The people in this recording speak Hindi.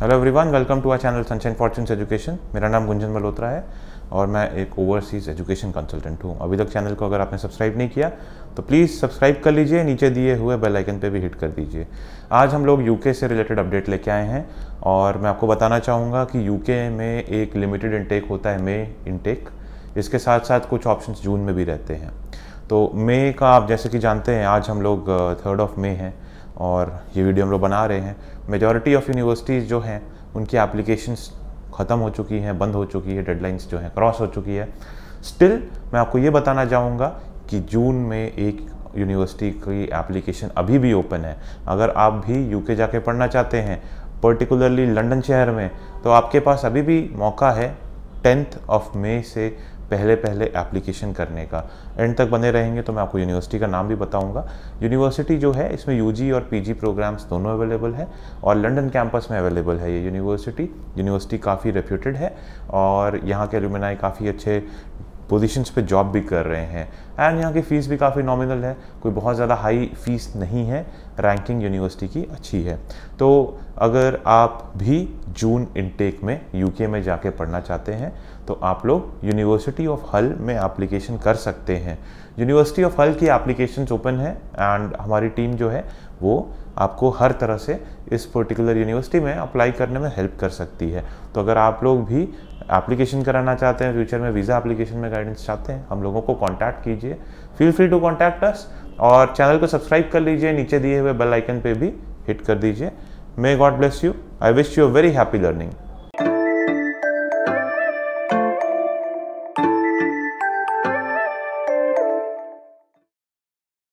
hello everyone welcome to our channel sunshine fortunes education मेरा नाम गुंजन मल्होत्रा है और मैं एक ओवरसीज एजुकेशन कंसल्टेंट हूँ अभी तक चैनल को अगर आपने सब्सक्राइब नहीं किया तो प्लीज़ सब्सक्राइब कर लीजिए नीचे दिए हुए बेल आइकन पे भी हिट कर दीजिए आज हम लोग यूके से रिलेटेड अपडेट लेके आए हैं और मैं आपको बताना चाहूँगा कि यूके में एक लिमिटेड इनटेक होता है मे इनटेक इसके साथ साथ कुछ ऑप्शन जून में भी रहते हैं तो मे का आप जैसे कि जानते हैं आज हम लोग थर्ड ऑफ मे हैं और ये वीडियो हम लोग बना रहे हैं मेजॉरिटी ऑफ यूनिवर्सिटीज़ जो हैं उनकी एप्लीकेशंस ख़त्म हो चुकी हैं बंद हो चुकी है डेडलाइंस जो हैं क्रॉस हो चुकी है स्टिल मैं आपको ये बताना चाहूँगा कि जून में एक यूनिवर्सिटी की एप्लीकेशन अभी भी ओपन है अगर आप भी यूके जाके पढ़ना चाहते हैं पर्टिकुलरली लंदन शहर में तो आपके पास अभी भी मौका है टेंथ ऑफ मे से पहले पहले एप्लीकेशन करने का एंड तक बने रहेंगे तो मैं आपको यूनिवर्सिटी का नाम भी बताऊंगा यूनिवर्सिटी जो है इसमें यूजी और पीजी प्रोग्राम्स दोनों अवेलेबल है और लंदन कैंपस में अवेलेबल है ये यूनिवर्सिटी यूनिवर्सिटी काफ़ी रेप्यूटेड है और यहाँ के एलुमिनाई काफ़ी अच्छे पोजीशंस पे जॉब भी कर रहे हैं एंड यहाँ की फ़ीस भी काफ़ी नॉमिनल है कोई बहुत ज़्यादा हाई फीस नहीं है रैंकिंग यूनिवर्सिटी की अच्छी है तो अगर आप भी जून इनटेक में यूके में जाके पढ़ना चाहते हैं तो आप लोग यूनिवर्सिटी ऑफ हल में एप्लीकेशन कर सकते हैं यूनिवर्सिटी ऑफ हल की एप्लीकेशन ओपन है एंड हमारी टीम जो है वो आपको हर तरह से इस पर्टिकुलर यूनिवर्सिटी में अप्लाई करने में हेल्प कर सकती है तो अगर आप लोग भी एप्लीकेशन कराना चाहते हैं फ्यूचर में वीज़ा एप्लीकेशन में गाइडेंस चाहते हैं हम लोगों को कांटेक्ट कीजिए feel free to contact us और चैनल को सब्सक्राइब कर लीजिए नीचे दिए हुए बेल आइकन पे भी हिट कर दीजिए may God bless you I wish you a very happy learning